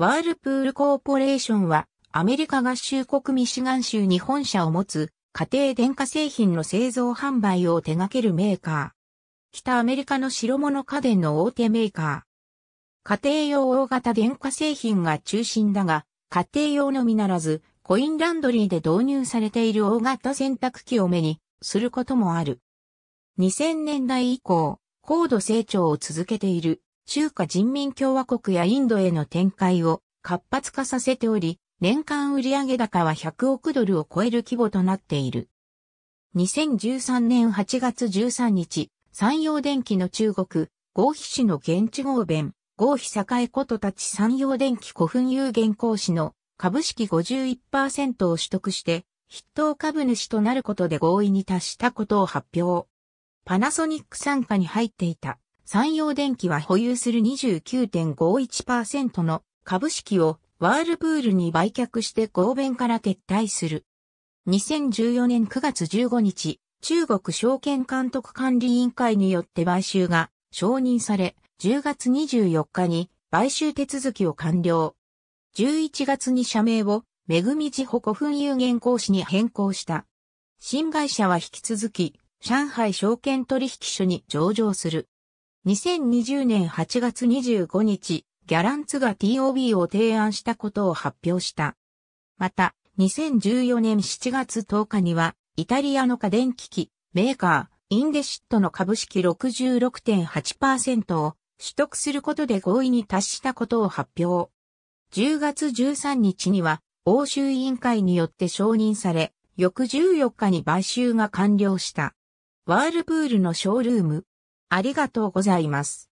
ワールプールコーポレーションは、アメリカ合衆国ミシガン州に本社を持つ、家庭電化製品の製造販売を手掛けるメーカー。北アメリカの白物家電の大手メーカー。家庭用大型電化製品が中心だが、家庭用のみならず、コインランドリーで導入されている大型洗濯機を目にすることもある。2000年代以降、高度成長を続けている中華人民共和国やインドへの展開を活発化させており、年間売上高は100億ドルを超える規模となっている。2013年8月13日、山陽電機の中国、合肥市の現地合弁、合肥栄ことたち山陽電機古墳有限公司の株式51%を取得して、筆頭株主となることで合意に達したことを発表。パナソニック傘下に入っていた山陽電機は保有する29.51%の株式をワールプールに売却して合弁から撤退する。2014年9月15日、中国証券監督管理委員会によって買収が承認され、10月24日に買収手続きを完了。11月に社名を、めぐみじほゆう有限公司に変更した。新会社は引き続き、上海証券取引所に上場する。2020年8月25日、ギャランツが TOB を提案したことを発表した。また、2014年7月10日には、イタリアの家電機器、メーカー、インデシットの株式66.8%を取得することで合意に達したことを発表。10月13日には、欧州委員会によって承認され、翌14日に買収が完了した。ワールプールのショールーム、ありがとうございます。